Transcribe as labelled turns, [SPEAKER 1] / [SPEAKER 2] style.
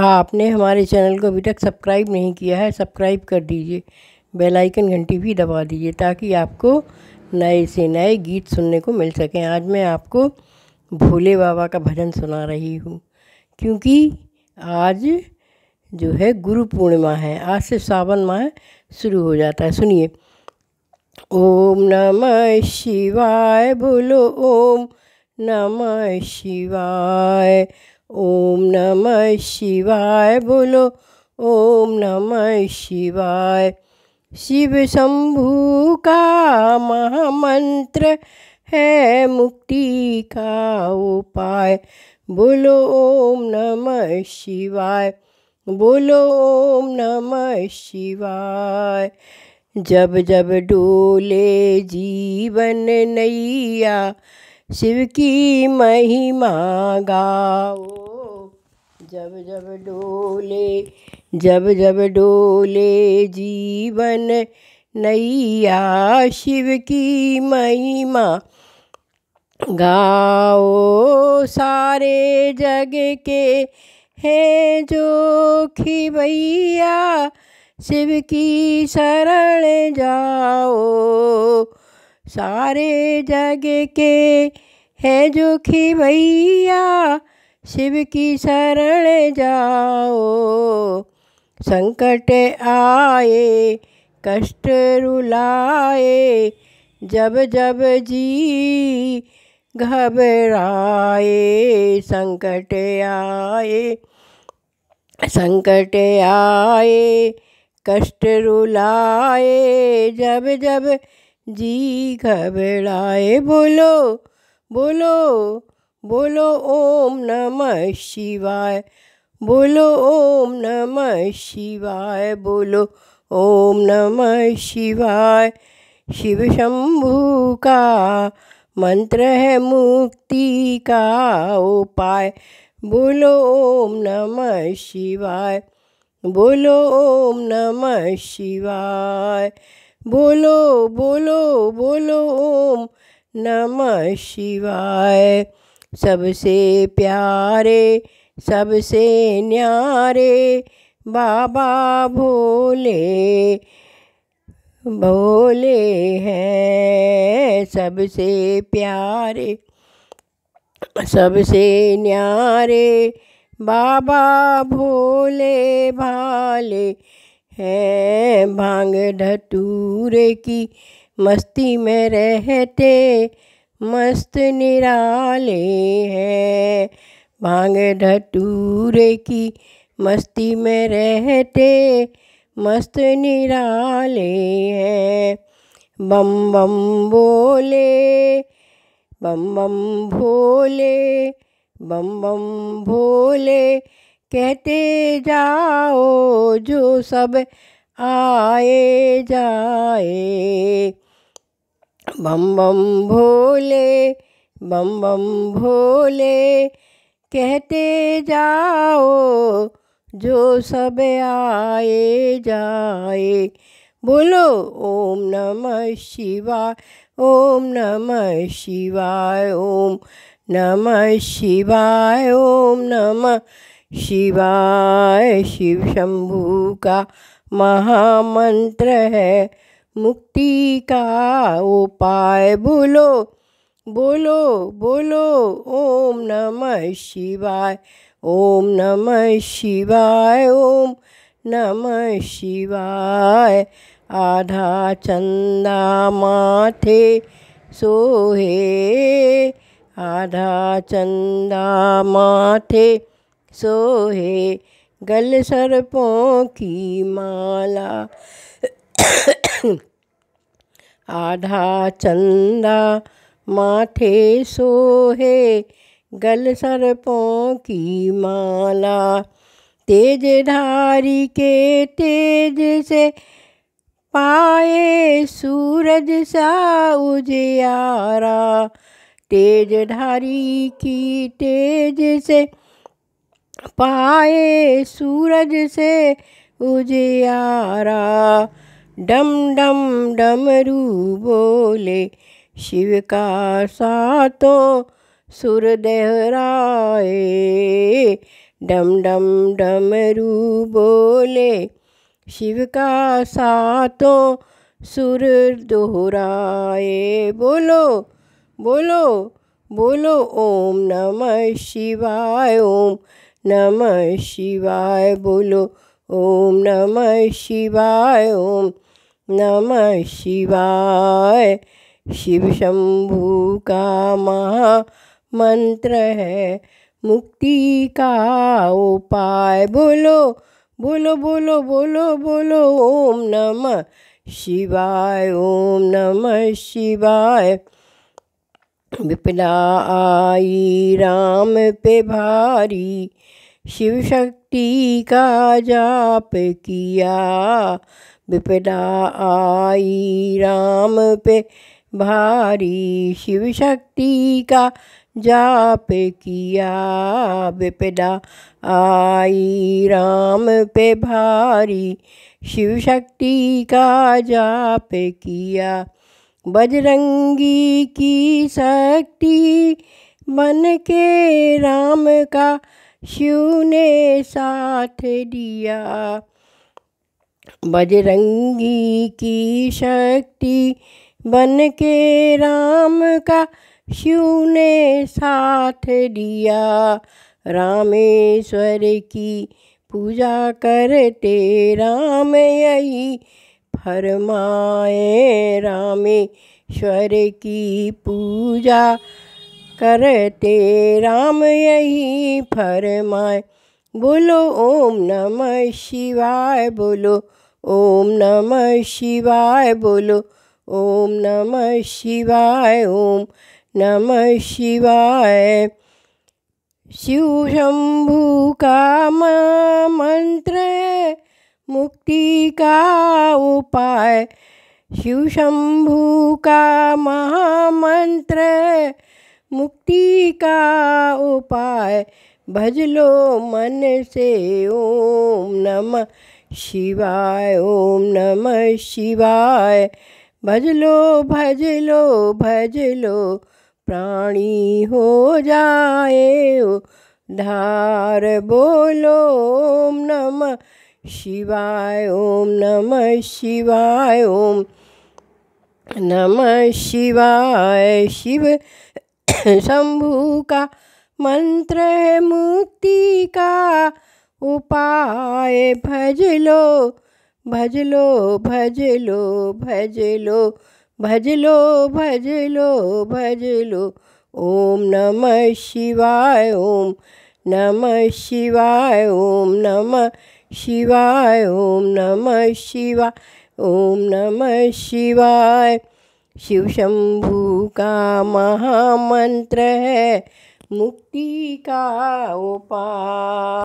[SPEAKER 1] आपने हमारे चैनल को अभी तक सब्सक्राइब नहीं किया है सब्सक्राइब कर दीजिए बेल आइकन घंटी भी दबा दीजिए ताकि आपको नए से नए गीत सुनने को मिल सकें आज मैं आपको भोले बाबा का भजन सुना रही हूँ क्योंकि आज जो है गुरु पूर्णिमा है आज से सावन माह शुरू हो जाता है सुनिए ओम नमः शिवाय बोलो ओम नमः शिवाय ओम नमः शिवाय बोलो ओम नमः शिवाय शिव शंभु का महामंत्र है मुक्ति का उपाय बोलो ओम नमः शिवाय बोलो ओम नमः शिवाय जब जब डोले जीवन नैया शिव की महिमा गाओ जब जब डोले जब जब डोले जीवन नैया शिव की महिमा गाओ सारे जग के हैं जो भैया शिव की शरण जाओ सारे जग के है जोखी भैया शिव की शरण जाओ संकट आए कष्ट रुलाए जब जब जी घबराए संकट आए संकट आए कष्ट रुलाए जब जब जी घबराए बोलो बोलो बोलो ओम नमः शिवाय बोलो ओम नमः शिवाय बोलो ओम नमः शिवाय शिव शंभु का मंत्र है मुक्ति का उपाय बोलो ओम नमः शिवाय बोलो ओम नमः शिवाय बोलो बोलो बोलो ओम नमः शिवाय सबसे प्यारे सबसे न्यारे बाबा भोले भोले हैं सबसे प्यारे सबसे न्यारे बाबा भोले भाले हैं भांग ढटूरे की मस्ती में रहते मस्त निराले हैं भांग ढटूरे की मस्ती में रहते मस्त निराले हैं बम बम बोले बम बम भोले बम बम भोले कहते जाओ जो सब आए जाए बम बम भोले बम बम भोले कहते जाओ जो सब आए जाए बोलो ओम नमः शिवाय ओम नमः शिवाय ओम नमः शिवाय ओम नमः शिवाय शिव शंभु का महामंत्र है मुक्ति का उपाय बोलो बोलो बोलो ओम नमः शिवाय ओम नमः शिवाय ओम नमः शिवाय आधा चंदा माथे सोहे आधा चंदा माथे सोहे गल सर्पों की माला आधा चंदा माथे सोहे गल सर्पों की माला तेज धारी के तेज से पाए सूरज सा उजियारा तेज धारी की तेज से पाए सूरज से उजियारा डम डम डमरू बोले शिव का सातों सुर देहराए डम डम डमरू बोले शिव का सातों सुर दोहराए बोलो बोलो बोलो ओम नमः शिवाय ओम नमः शिवाय बोलो ओम नमः शिवाय ओम नमः शिवाय शिव शंभु का महा मंत्र है मुक्ति का उपाय बोलो बोलो बोलो बोलो बोलो ओम नमः शिवाय ओम नमः शिवाय विपला आई राम पे भारी शिव शक्ति का जाप किया विपला आई राम पे भारी शिव शक्ति का जाप किया विपदा आई राम पे भारी शिव शक्ति का जाप किया बजरंगी की शक्ति बन के राम का शिव ने साथ दिया बजरंगी की शक्ति बन के राम का शिव ने साथ दिया रामेश्वर की पूजा करते राम यही माए रामेश्वर की पूजा करते राम यही फरमाए बोलो ओम नमः शिवाय बोलो ओम नमः शिवाय बोलो ओम नमः शिवाय ओम नमः शिवाय शिव शंभु का मंत्र मुक्ति का उपाय शिव शंभु का महामंत्र मुक्ति का उपाय भज लो मन से ओम नमः शिवाय ओम नमः शिवाय भज लो भज लो भज लो प्राणी हो जाए धार बोलो ओम नमः शिवाय ओम नमः शिवाय ओम नमः शिवाय शिव शंभु का मंत्र है मुक्ति का उपाय भज लो भज लो भज लो भज लो भज लो भज लो भज लो ओम नमः शिवाय ओम नमः शिवाय ओम नमः शिवाय ओम नमः शिवाय ओम नमः शिवाय शिव शंभु का महामंत्र है मुक्ति का उपाय